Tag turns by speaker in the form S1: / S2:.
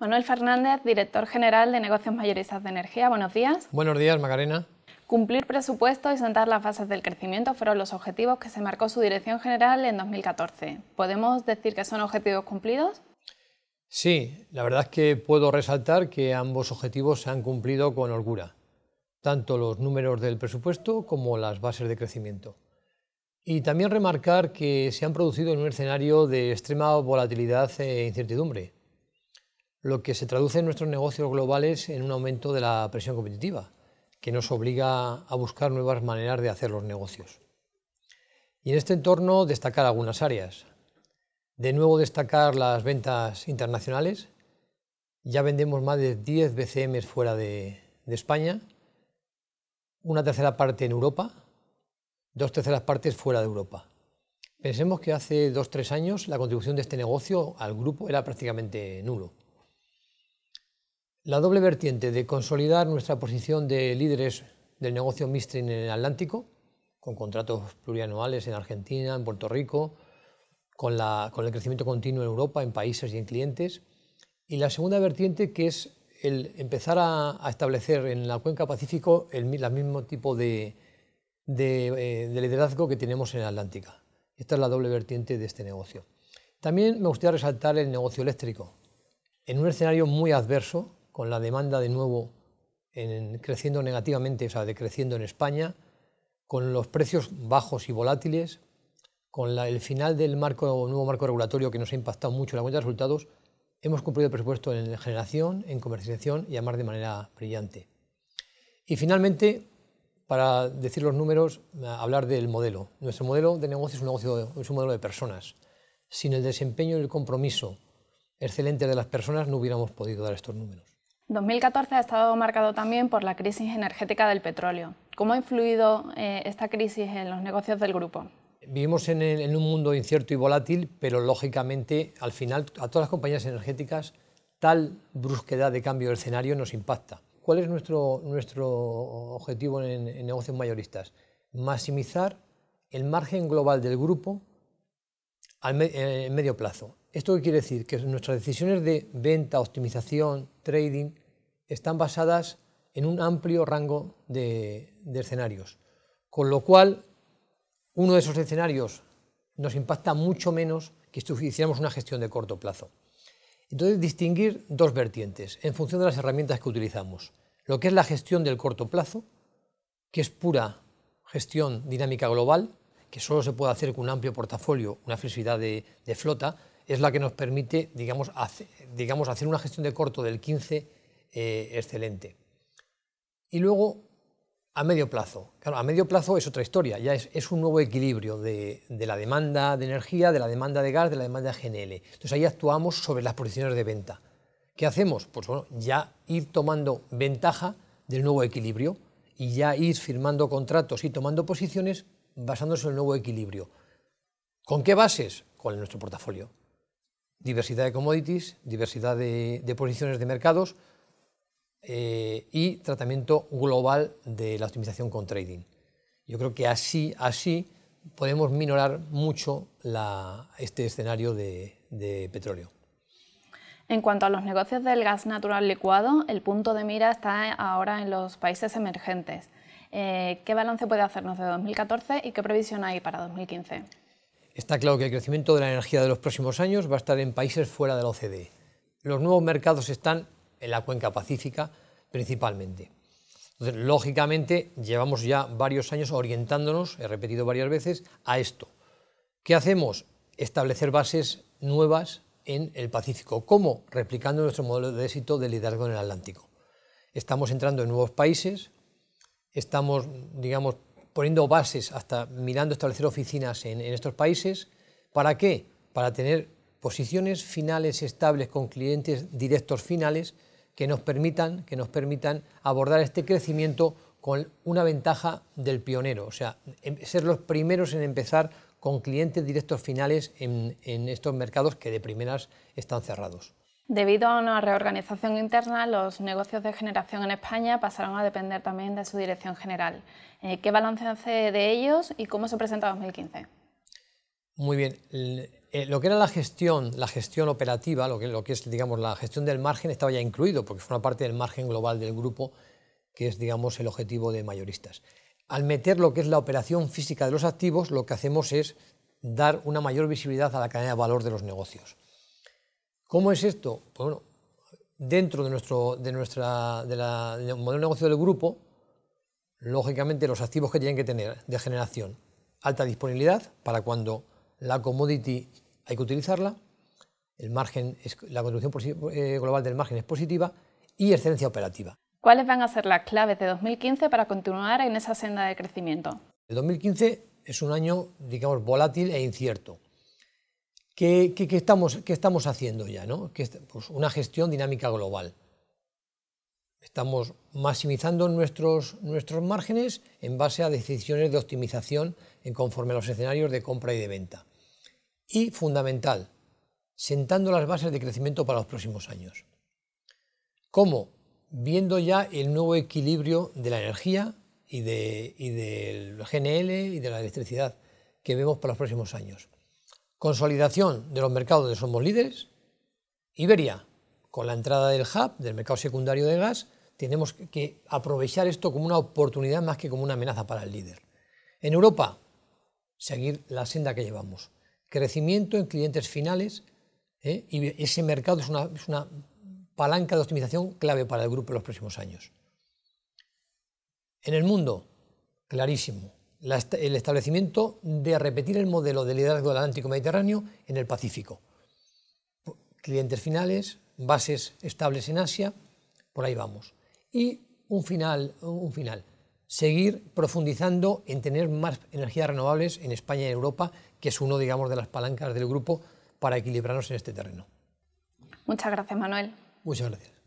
S1: Manuel Fernández, director general de Negocios Mayoristas de Energía. Buenos días.
S2: Buenos días, Macarena.
S1: Cumplir presupuesto y sentar las bases del crecimiento fueron los objetivos que se marcó su dirección general en 2014. ¿Podemos decir que son objetivos cumplidos?
S2: Sí, la verdad es que puedo resaltar que ambos objetivos se han cumplido con holgura, tanto los números del presupuesto como las bases de crecimiento. Y también remarcar que se han producido en un escenario de extrema volatilidad e incertidumbre, lo que se traduce en nuestros negocios globales en un aumento de la presión competitiva, que nos obliga a buscar nuevas maneras de hacer los negocios. Y en este entorno destacar algunas áreas. De nuevo destacar las ventas internacionales. Ya vendemos más de 10 BCM fuera de, de España, una tercera parte en Europa, dos terceras partes fuera de Europa. Pensemos que hace dos o tres años la contribución de este negocio al grupo era prácticamente nulo. La doble vertiente de consolidar nuestra posición de líderes del negocio Mistrin en el Atlántico, con contratos plurianuales en Argentina, en Puerto Rico, con, el crecimiento continuo en Europa, en países y en clientes. Y la segunda vertiente que es el empezar a, establecer en la cuenca Pacífico el, mismo tipo eh, de, liderazgo que tenemos en Atlántica. Esta es la doble vertiente de este negocio. También me gustaría resaltar el negocio eléctrico. En un escenario muy adverso, con la demanda de nuevo creciendo negativamente, o sea, decreciendo en España, con los precios bajos y volátiles, con el final del nuevo marco regulatorio que nos ha impactado mucho en la cuenta de resultados, hemos cumplido el presupuesto en generación, en comercialización y además de manera brillante. Y finalmente, para decir los números, hablar del modelo. Nuestro modelo de negocio, es un modelo de personas. Sin el desempeño y el compromiso excelente de las personas no hubiéramos podido dar estos números.
S1: 2014 ha estado marcado también por la crisis energética del petróleo. ¿Cómo ha influido eh, esta crisis en los negocios del grupo?
S2: Vivimos en, un mundo incierto y volátil, pero lógicamente al final a todas las compañías energéticas tal brusquedad de cambio de escenario nos impacta. ¿Cuál es nuestro, nuestro objetivo en, negocios mayoristas? Maximizar el margen global del grupo en eh, medio plazo. ¿Esto qué quiere decir? Que nuestras decisiones de venta, optimización, trading, están basadas en un amplio rango de, escenarios, con lo cual uno de esos escenarios nos impacta mucho menos que si hiciéramos una gestión de corto plazo. Entonces, distinguir dos vertientes en función de las herramientas que utilizamos. Lo que es la gestión del corto plazo, que es pura gestión dinámica global, que solo se puede hacer con un amplio portafolio, una flexibilidad de, flota, es la que nos permite, digamos, digamos, hacer una gestión de corto del 15 eh, excelente. Y luego, a medio plazo. Claro, a medio plazo es otra historia, ya es, un nuevo equilibrio de, la demanda de energía, de la demanda de gas, de la demanda de GNL. Entonces ahí actuamos sobre las posiciones de venta. ¿Qué hacemos? Pues bueno, ya ir tomando ventaja del nuevo equilibrio y ya ir firmando contratos y tomando posiciones basándose en el nuevo equilibrio. ¿Con qué bases? Con nuestro portafolio. Diversidad de commodities, diversidad de, de posiciones de mercados, eh, y tratamiento global de la optimización con trading. Yo creo que así, así podemos minorar mucho este escenario de, petróleo.
S1: En cuanto a los negocios del gas natural licuado, el punto de mira está ahora en los países emergentes. Eh, ¿Qué balance puede hacernos de 2014 y qué previsión hay para 2015?
S2: Está claro que el crecimiento de la energía de los próximos años va a estar en países fuera de la OCDE. Los nuevos mercados están en la cuenca pacífica principalmente. Entonces, lógicamente, llevamos ya varios años orientándonos, he repetido varias veces, a esto. ¿Qué hacemos? Establecer bases nuevas en el Pacífico. ¿Cómo? Replicando nuestro modelo de éxito de liderazgo en el Atlántico. Estamos entrando en nuevos países, estamos, digamos, poniendo bases, hasta mirando establecer oficinas en, en estos países. ¿Para qué? Para tener posiciones finales estables con clientes directos finales que nos permitan, que nos permitan abordar este crecimiento con una ventaja del pionero, o sea, em, ser los primeros en empezar con clientes directos finales en, en estos mercados que de primeras están cerrados.
S1: Debido a una reorganización interna, los negocios de generación en España pasaron a depender también de su dirección general. Eh, ¿Qué balance hace de ellos y cómo se presenta 2015?
S2: Muy bien. Eh, lo que era la gestión, la gestión operativa, lo que, es digamos, la gestión del margen, estaba ya incluido, porque fue una parte del margen global del grupo, que es digamos, el objetivo de mayoristas. Al meter lo que es la operación física de los activos, lo que hacemos es dar una mayor visibilidad a la cadena de valor de los negocios. ¿Cómo es esto? Pues bueno, dentro de nuestro de nuestra, modelo de negocio del grupo, lógicamente los activos que tienen que tener de generación, alta disponibilidad para cuando la commodity hay que utilizarla, el margen es, la contribución eh, global del margen es positiva y excelencia operativa.
S1: ¿Cuáles van a ser las claves de 2015 para continuar en esa senda de crecimiento?
S2: El 2015 es un año, digamos, volátil e incierto. ¿Qué, estamos, haciendo ya? Pues una gestión dinámica global. Estamos maximizando nuestros, nuestros márgenes en base a decisiones de optimización en conforme a los escenarios de compra y de venta y fundamental, sentando las bases de crecimiento para los próximos años. ¿Cómo? Viendo ya el nuevo equilibrio de la energía y, del GNL y de la electricidad que vemos para los próximos años. Consolidación de los mercados de somos líderes. Iberia, con la entrada del hub, del mercado secundario de gas, tenemos que aprovechar esto como una oportunidad más que como una amenaza para el líder. En Europa, seguir la senda que llevamos crecimiento en clientes finales ¿eh? y ese mercado es una, palanca de optimización clave para el grupo en los próximos años. En el mundo, clarísimo, el establecimiento de repetir el modelo de liderazgo del Atlántico Mediterráneo en el Pacífico. Clientes finales, bases estables en Asia, por ahí vamos. Y un final, un final seguir profundizando en tener más energías renovables en España y en Europa, que es uno, digamos, de las palancas del grupo para equilibrarnos en este terreno.
S1: Muchas gracias, Manuel. Muchas gracias.